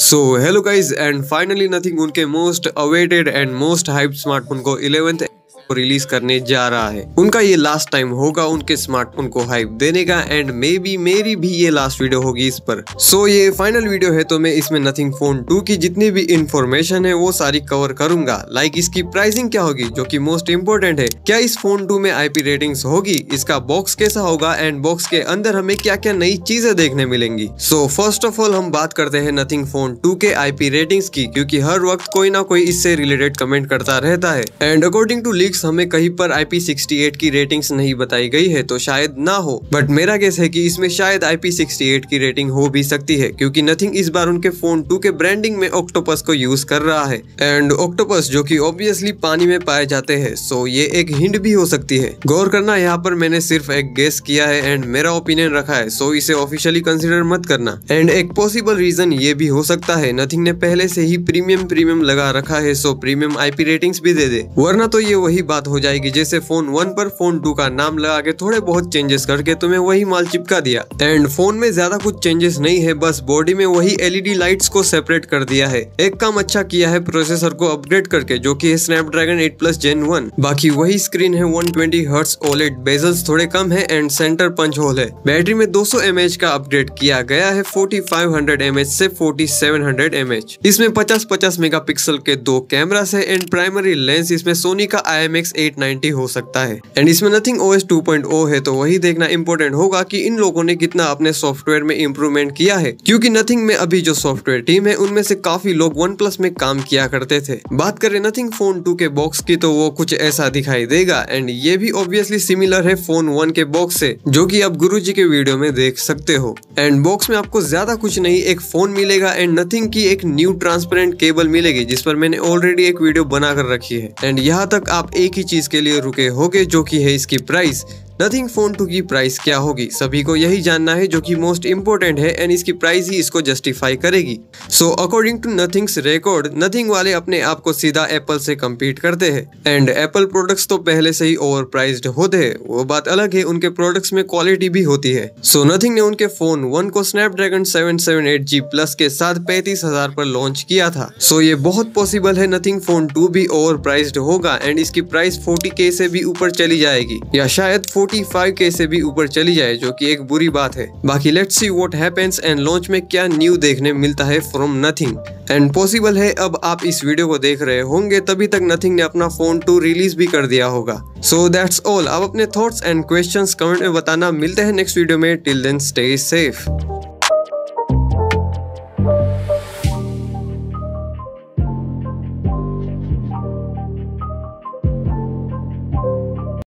so hello guys and finally nothing उनके most awaited and most hype smartphone को eleventh को release करने जा रहा है उनका ये लास्ट टाइम होगा उनके स्मार्टफोन को हाइप देने का एंड मे बी मेरी भी ये लास्ट वीडियो होगी इस पर सो so, ये फाइनल वीडियो है तो मैं इसमें नथिंग फोन टू की जितनी भी इन्फॉर्मेशन है वो सारी कवर करूंगा लाइक like इसकी प्राइसिंग क्या होगी जो की मोस्ट इम्पोर्टेंट है क्या इस फोन टू में आई रेटिंग्स होगी इसका बॉक्स कैसा होगा एंड बॉक्स के अंदर हमें क्या क्या नई चीजें देखने मिलेंगी सो फर्स्ट ऑफ ऑल हम बात करते हैं नथिंग फोन टू के आईपी रेटिंग्स की क्योंकि हर वक्त कोई ना कोई इससे रिलेटेड कमेंट करता रहता है and according to leak physics हमें कहीं पर IP68 की रेटिंग्स नहीं बताई गई है तो शायद ना हो बट मेरा गेस है कि इसमें शायद IP68 की रेटिंग हो भी सकती है क्योंकि नथिंग इस बार उनके फोन 2 के ब्रांडिंग में ऑक्टोपस को यूज कर रहा है एंड ऑक्टोपस जो की ऑब्वियसली पानी में पाए जाते हैं सो ये एक हिंड भी हो सकती है गौर करना यहाँ पर मैंने सिर्फ एक गेस किया है एंड मेरा ओपिनियन रखा है सो इसे ऑफिशियली कंसिडर मत करना एंड एक पॉसिबल रीजन ये भी हो सकता है नथिंग ने पहले से ही प्रीमियम प्रीमियम लगा रखा है सो प्रीमियम आईपी रेटिंग्स भी दे दे वरना तो ये वही बात हो जाएगी जैसे फोन वन पर फोन टू का नाम लगा के थोड़े बहुत चेंजेस करके तुम्हें वही माल चिपका दिया एंड फोन में ज्यादा कुछ चेंजेस नहीं है बस बॉडी में वही एलईडी लाइट्स को सेपरेट कर दिया है एक काम अच्छा किया है प्रोसेसर को अपग्रेड करके जो की Snapdragon eight plus gen one बाकी वही स्क्रीन है one twenty hertz OLED bezels थोड़े कम है एंड सेंटर पंच होल है बैटरी में एम एच का अपग्रेड किया गया है फोर्टी mAh से एम एच इसमें पचास मेगा पिक्सल के दो कैमरा है एंड प्राइमरी लेंस इसमें सोनी का आई MX 890 हो सकता है एंड इसमें नथिंग OS 2.0 है तो वही देखना इम्पोर्टेंट होगा की इन लोगों ने कितना अपने सॉफ्टवेयर में इम्प्रूवमेंट किया है क्यूँकी नथिंग में अभी जो सॉफ्टवेयर टीम है उनमें से काफी लोग वन प्लस में काम किया करते थे बात करें नथिंग फोन टू के बॉक्स की तो वो कुछ ऐसा दिखाई देगा एंड ये भी ऑब्वियसली सिमिलर है फोन वन के बॉक्स से जो की आप गुरु के वीडियो में देख सकते हो एंड बॉक्स में आपको ज्यादा कुछ नहीं एक फोन मिलेगा एंड नथिंग की एक न्यू ट्रांसपेरेंट केबल मिलेगी जिस पर मैंने ऑलरेडी एक वीडियो बनाकर रखी है एंड यहाँ तक आप एक ही चीज के लिए रुके होगे जो की है इसकी प्राइस नथिंग फोन टू की प्राइस क्या होगी सभी को यही जानना है जो कि मोस्ट इम्पोर्टेंट है एंड इसकी प्राइस ही इसको जस्टिफाई करेगी so according to Nothing's record Nothing वाले अपने आप को सीधा एप्पल से कम्पीट करते हैं एंड एप्पल प्रोडक्ट्स तो पहले से ही ओवर प्राइज होते हैं वो बात अलग है उनके प्रोडक्ट्स में क्वालिटी भी होती है सो so, नथिंग ने उनके फोन वन को स्नैपड्रैगन जी प्लस के साथ पैंतीस हजार पर लॉन्च किया था सो so, ये बहुत पॉसिबल है नथिंग फोन टू भी ओवर प्राइस्ड होगा एंड इसकी प्राइस फोर्टी के से भी ऊपर चली जाएगी या शायद 45 के से भी ऊपर चली जाए जो कि एक बुरी बात है बाकी let's see what happens and launch में क्या न्यू देखने मिलता है फ्रॉम नथिंग एंड पॉसिबल है अब आप इस वीडियो को देख रहे होंगे तभी तक नथिंग ने अपना फोन टू रिलीज भी कर दिया होगा सो दैट्स ऑल आप अपने थॉट्स एंड क्वेश्चंस कमेंट में बताना मिलते हैं नेक्स्ट वीडियो में टिल देन स्टे सेफ